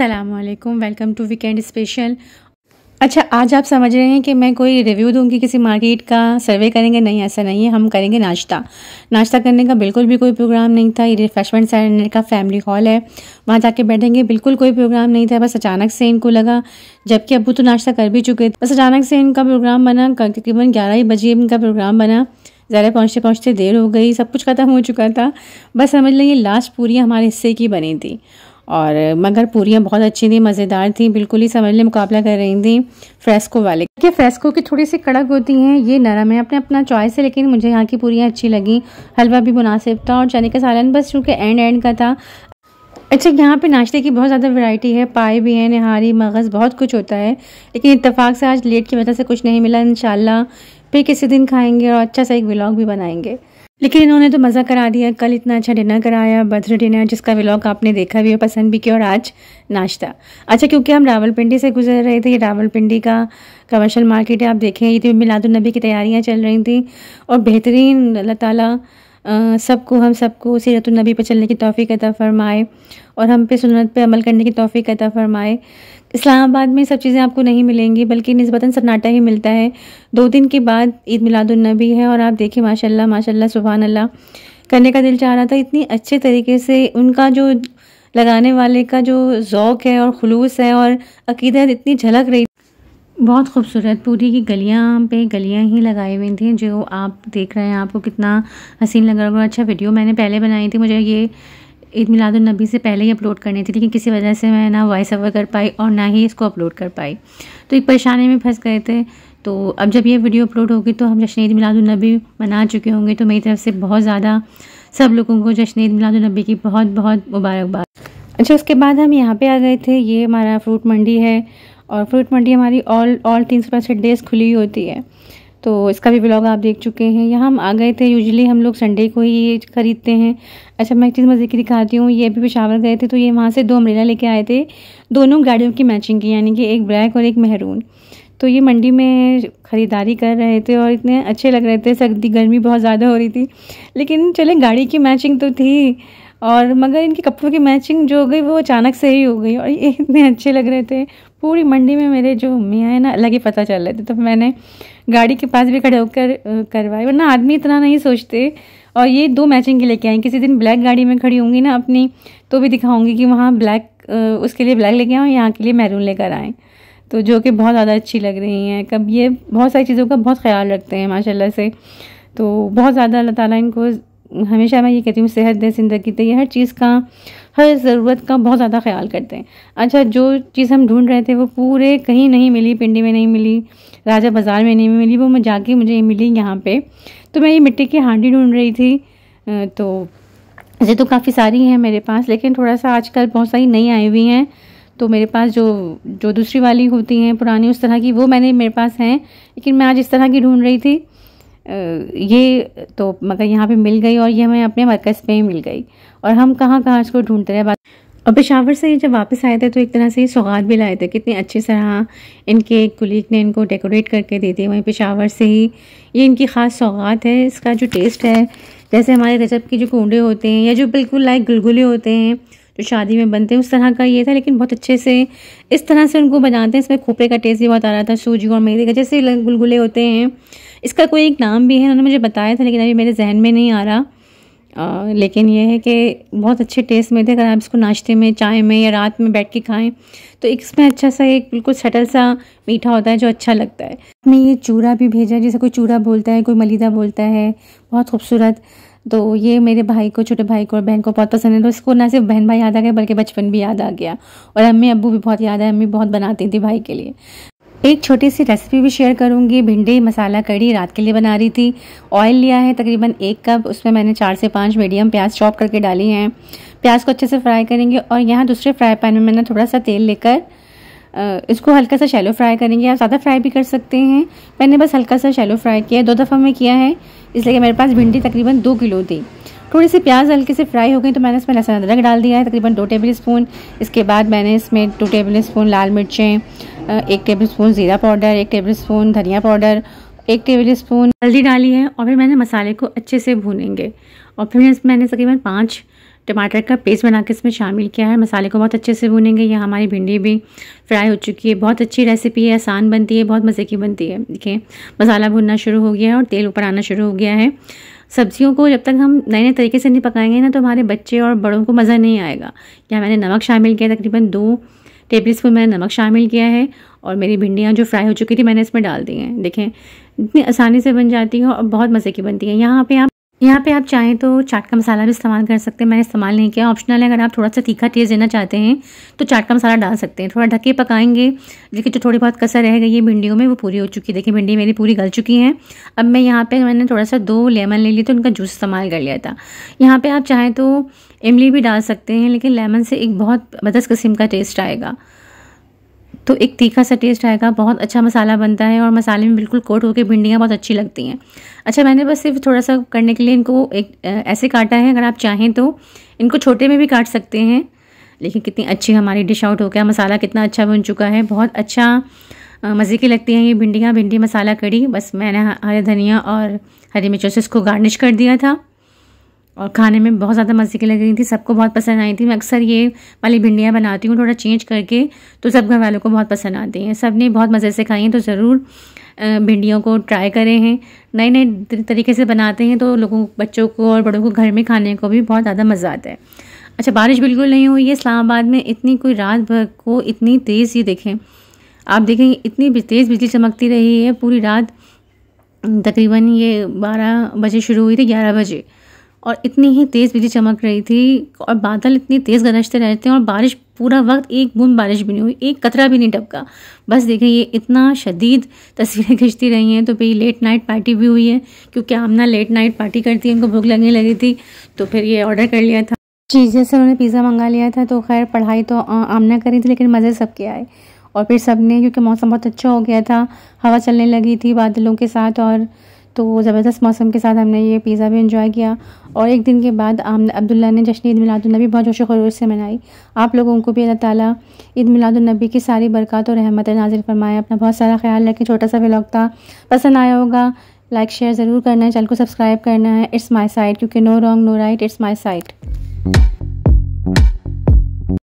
अल्लाम welcome to weekend special अच्छा आज आप समझ रहे हैं कि मैं कोई रिव्यू दूंगी किसी मार्केट का सर्वे करेंगे नहीं ऐसा नहीं है हम करेंगे नाश्ता नाश्ता करने का बिल्कुल भी कोई प्रोग्राम नहीं था ये रिफ्रेशमेंट सेंटर का फैमिली हॉल है वहाँ जाके बैठेंगे बिल्कुल कोई प्रोग्राम नहीं था बस अचानक से इनको लगा जबकि अबू तो नाश्ता कर भी चुके थे बस अचानक से इनका प्रोग्राम बना तकरीबन ग्यारह ही बजे इनका प्रोग्राम बना ज़रा पहुँचते पहुँचते देर हो गई सब कुछ ख़त्म हो चुका था बस समझ लेंगे लास्ट पूरी हमारे हिस्से की बनी थी और मगर पूरियाँ बहुत अच्छी थी मज़ेदार थी बिल्कुल ही समझने मुकाबला कर रही थी फ्रेस्को वाले क्योंकि फ्रेस्को की थोड़ी सी कड़क होती हैं ये नरम है अपने अपना चॉइस है लेकिन मुझे यहाँ की पूरियाँ अच्छी लगी हलवा भी मुनासिब था और चने का सालन बस चूँकि एंड एंड का था अच्छा यहाँ पे नाश्ते की बहुत ज़्यादा वैरायटी है पाए भी हैं निहारी मगज़ बहुत कुछ होता है लेकिन इतफाक़ से आज लेट की वजह से कुछ नहीं मिला इन फिर किसी दिन खाएंगे और अच्छा सा एक ब्लॉग भी बनाएंगे लेकिन इन्होंने तो मज़ा करा दिया कल इतना अच्छा डिनर कराया बर्थडे डिनर जिसका व्लॉग आपने देखा भी और पसंद भी किया और आज नाश्ता अच्छा क्योंकि हम रावलपिंडी से गुजर रहे थे ये रावलपिंडी का कमर्शल मार्केट है आप देखें ये तो मिलादुलनबी की तैयारियाँ चल रही थी और बेहतरीन अल्लाह ताली सबको हम सबको सीरतुलनबी पर चलने की तोफ़ी अदा फ़रमाए और हम पे सुनत पे अमल करने की तोफ़ी अदा फ़रमाए इस्लामाबाद में सब चीज़ें आपको नहीं मिलेंगी बल्कि नस्बता सन्नाटा ही मिलता है दो दिन के बाद ईद मिलादुलनबी है और आप देखिए माशाल्लाह माशाल्लाह सुबहान अल्लाह करने का दिल चाह रहा था इतनी अच्छे तरीके से उनका जो लगाने वाले का जो ओक़ है और खलूस है और अकीदत इतनी झलक रही बहुत खूबसूरत पूरी की गलियाँ पे गलियाँ ही लगाई हुई थी जो आप देख रहे हैं आपको कितना हसीन लग रहा होगा अच्छा वीडियो मैंने पहले बनाई थी मुझे ये ईद मिलादुलनबी से पहले ही अपलोड करनी थी लेकिन किसी वजह से मैं ना वॉइस ओवर कर पाई और ना ही इसको अपलोड कर पाई तो एक परेशानी में फंस गए थे तो अब जब ये वीडियो अपलोड होगी तो हम जश्न ईद मिलादुलनबी मना चुके होंगे तो मेरी तरफ से बहुत ज़्यादा सब लोगों को जश्न ईद मिलादुलनबी की बहुत बहुत मुबारकबाद अच्छा उसके बाद हम यहाँ पे आ गए थे ये हमारा फ्रूट मंडी है और फ्रूट मंडी हमारी ऑल ऑल तीन सौ पैंसठ डेज खुली होती है तो इसका भी ब्लॉग आप देख चुके हैं यहाँ हम आ गए थे यूजली हम लोग संडे को ही ये ख़रीदते हैं अच्छा मैं एक चीज़ मज़े की दिखाती हूँ ये अभी पेशावर गए थे तो ये वहाँ से दो अमरीला लेके आए थे दोनों गाड़ियों की मैचिंग की यानी कि एक ब्लैक और एक महरून तो ये मंडी में ख़रीदारी कर रहे थे और इतने अच्छे लग रहे थे सर्दी गर्मी बहुत ज़्यादा हो रही थी लेकिन चले गाड़ी की मैचिंग तो थी और मगर इनके कपड़ों की मैचिंग जो हो गई वो अचानक से ही हो गई और ये इतने अच्छे लग रहे थे पूरी मंडी में मेरे जो मियाँ हैं ना अलग ही पता चल रहे थे तो मैंने गाड़ी के पास भी खड़े होकर करवाए वरना आदमी इतना नहीं सोचते और ये दो मैचिंग के लेके आएँ किसी दिन ब्लैक गाड़ी में खड़ी होंगी ना अपनी तो भी दिखाऊँगी कि वहाँ ब्लैक उसके लिए ब्लैक लेके आए यहाँ के लिए मैरून लेकर आएँ तो जो कि बहुत ज़्यादा अच्छी लग रही हैं कब ये बहुत सारी चीज़ों का बहुत ख्याल रखते हैं माशाल्लाह से तो बहुत ज़्यादा अल्लाह ताला इनको हमेशा मैं ये कहती हूँ सेहत दें ज़िंदगी दें हर चीज़ का हर ज़रूरत का बहुत ज़्यादा ख्याल करते हैं अच्छा जो चीज़ हम ढूंढ रहे थे वो पूरे कहीं नहीं मिली पिंडी में नहीं मिली राजा बाज़ार में नहीं मिली वो मैं जाके मुझे मिली यहाँ पे तो मैं ये मिट्टी की हांडी ढूंढ रही थी तो ये तो काफ़ी सारी हैं मेरे पास लेकिन थोड़ा सा आजकल बहुत सारी नई आई हुई हैं तो मेरे पास जो जो दूसरी वाली होती हैं पुरानी उस तरह की वो मैंने मेरे पास हैं लेकिन मैं आज इस तरह की ढूंढ रही थी ये तो मगर यहाँ पे मिल गई और ये हमें अपने मरकज़ पे ही मिल गई और हम कहाँ कहाँ इसको ढूंढते रहे और पेशावर से जब वापस आए थे तो एक तरह से सौगात भी लाए थे कितने अच्छे तरह इनके एक कुलीग ने इनको डेकोरेट करके दे दी वहीं पेशावर से ही ये इनकी ख़ास सौगात है इसका जो टेस्ट है जैसे हमारे रजब के जो कूडे होते हैं या जो बिल्कुल लाइक गुलगुले होते हैं जो शादी में बनते हैं उस तरह का ये था लेकिन बहुत अच्छे से इस तरह से उनको बनाते हैं इसमें खोपरे का टेस्ट भी बहुत आ रहा था सूजी और मेरे का जैसे गुलगुले होते हैं इसका कोई एक नाम भी है उन्होंने मुझे बताया था लेकिन अभी मेरे जहन में नहीं आ रहा आ, लेकिन यह है कि बहुत अच्छे टेस्ट में थे अगर आप इसको नाश्ते में चाय में या रात में बैठ के खाएं तो एक इसमें अच्छा सा एक बिल्कुल सटल सा मीठा होता है जो अच्छा लगता है मैं ये चूरा भी भेजा जैसे कोई चूरा बोलता है कोई मलिदा बोलता है बहुत खूबसूरत तो ये मेरे भाई को छोटे भाई को और बहन को बहुत पसंद है तो इसको ना सिर्फ बहन भाई याद आ गया बल्कि बचपन भी याद आ गया और अम्मी अबू भी बहुत याद है अम्मी बहुत बनाती थी भाई के लिए एक छोटी सी रेसिपी भी शेयर करूंगी भिंडी मसाला कड़ी रात के लिए बना रही थी ऑयल लिया है तकरीबन एक कप उसमें मैंने चार से पाँच मीडियम प्याज चॉप करके डाली हैं प्याज को अच्छे से फ्राई करेंगे और यहाँ दूसरे फ्राई पैन में मैंने थोड़ा सा तेल लेकर इसको हल्का सा शैलो फ्राई करेंगे आप ज़्यादा फ्राई भी कर सकते हैं मैंने बस हल्का सा शैलो फ्राई किया दो दफ़ा में किया है इसलिए मेरे पास भिंडी तकरीबन दो किलो थी थोड़ी सी प्याज हल्के से फ्राई हो गई तो मैंने इसमें लहसुन अदरक डाल दिया है तकरीबन दो टेबल स्पून इसके बाद मैंने इसमें टू टेबल स्पून लाल मिर्चें एक टेबल स्पून ज़ीरा पाउडर एक टेबल स्पून धनिया पाउडर एक टेबल स्पून हल्दी डाली है और फिर मैंने मसाले को अच्छे से भूनेंगे और फिर मैंने तकरीबन पाँच टमाटर का पेस्ट बना के इसमें शामिल किया है मसाले को बहुत अच्छे से भूनेंगे यहाँ हमारी भिंडी भी फ्राई हो चुकी है बहुत अच्छी रेसिपी है आसान बनती है बहुत मज़े की बनती है देखिए मसाला भूनना शुरू हो गया है और तेल ऊपर आना शुरू हो गया है सब्जियों को जब तक हम नए नए तरीके से नहीं पकाएंगे ना तो हमारे बच्चे और बड़ों को मज़ा नहीं आएगा यहाँ मैंने नमक शामिल किया तकरीबन दो टेबल स्पून मैंने नमक शामिल किया है और मेरी भिंडियाँ जो फ्राई हो चुकी थी मैंने इसमें डाल दी हैं देखें इतनी आसानी से बन जाती हैं और बहुत मज़े की बनती हैं यहाँ पर आप यहाँ पे आप चाहें तो चाट का मसाला भी इस्तेमाल कर सकते हैं मैंने इस्तेमाल नहीं किया ऑप्शनल है अगर आप थोड़ा सा तीखा टेस्ट देना चाहते हैं तो चाट का मसाला डाल सकते हैं थोड़ा ढके पकाएंगे लेकिन जो थोड़ी बहुत कसर रह गई है भिंडियों में वो पूरी हो चुकी है देखिए भिंडी मेरी पूरी गल चुकी है अब मैं यहाँ पर मैंने थोड़ा सा दो लेमन ले लिया तो उनका जूस इस्तेमाल कर लिया था यहाँ पर आप चाहें तो इमली भी डाल सकते हैं लेकिन लेमन से एक बहुत बदस किस्म का टेस्ट आएगा तो एक तीखा सा टेस्ट आएगा बहुत अच्छा मसाला बनता है और मसाले में बिल्कुल कोट होकर भिंडियाँ बहुत अच्छी लगती हैं अच्छा मैंने बस सिर्फ थोड़ा सा करने के लिए इनको एक ऐसे काटा है अगर आप चाहें तो इनको छोटे में भी काट सकते हैं लेकिन कितनी अच्छी हमारी डिश आउट हो गया मसाला कितना अच्छा बन चुका है बहुत अच्छा मज़े की लगती हैं ये भिंडियाँ भिंडी मसाला कड़ी बस मैंने हरे धनिया और हरी मिर्चों से इसको गार्निश कर दिया था और खाने में बहुत ज़्यादा मज़े की लग रही थी सबको बहुत पसंद आई थी मैं अक्सर ये वाली भिंडियाँ बनाती हूँ थोड़ा चेंज करके तो सब घर वालों को बहुत पसंद आती हैं सब ने बहुत मज़े से खाई हैं तो ज़रूर भिंडियों को ट्राई करें हैं नए नए तरीके से बनाते हैं तो लोगों बच्चों को और बड़ों को घर में खाने को भी बहुत ज़्यादा मज़ा आता है अच्छा बारिश बिल्कुल नहीं हुई है इस्लामाबाद में इतनी कोई रात भर को इतनी तेज़ ही देखें आप देखें इतनी तेज़ बिजली चमकती रही है पूरी रात तकरीबन ये बारह बजे शुरू हुई थी ग्यारह बजे और इतनी ही तेज़ बिजली चमक रही थी और बादल इतनी तेज़ गरजते रहते हैं और बारिश पूरा वक्त एक बूंद बारिश भी नहीं हुई एक कतरा भी नहीं टपका बस देखें ये इतना शदीद तस्वीरें खींचती रही हैं तो भाई लेट नाइट पार्टी भी हुई है क्योंकि आमना लेट नाइट पार्टी करती है उनको भूख लगने लगी थी तो फिर ये ऑर्डर कर लिया था चीज़ें से उन्होंने पिज़्ज़ा मंगा लिया था तो खैर पढ़ाई तो आमना करी थी लेकिन मज़े सबके आए और फिर सब ने क्योंकि मौसम बहुत अच्छा हो गया था हवा चलने लगी थी बादलों के साथ और तो ज़बरदस्त मौसम के साथ हमने ये पिज़्ज़ा भी इन्जॉय किया और एक दिन के बाद अब्दुल्ला ने जश्न ईद मिलादुलनबी बहुत जोश खरूर से मनाई आप लोगों को भी अल्लाह ताला ईद मिलादुलनबी की सारी बरकत और रहमत नाजिल फरमाए अपना बहुत सारा ख्याल रखें छोटा सा व्लॉग था पसंद आया होगा लाइक शेयर ज़रूर करना है चैनल को सब्सक्राइब करना है इट्स माई साइट क्योंकि no wrong no right it's my site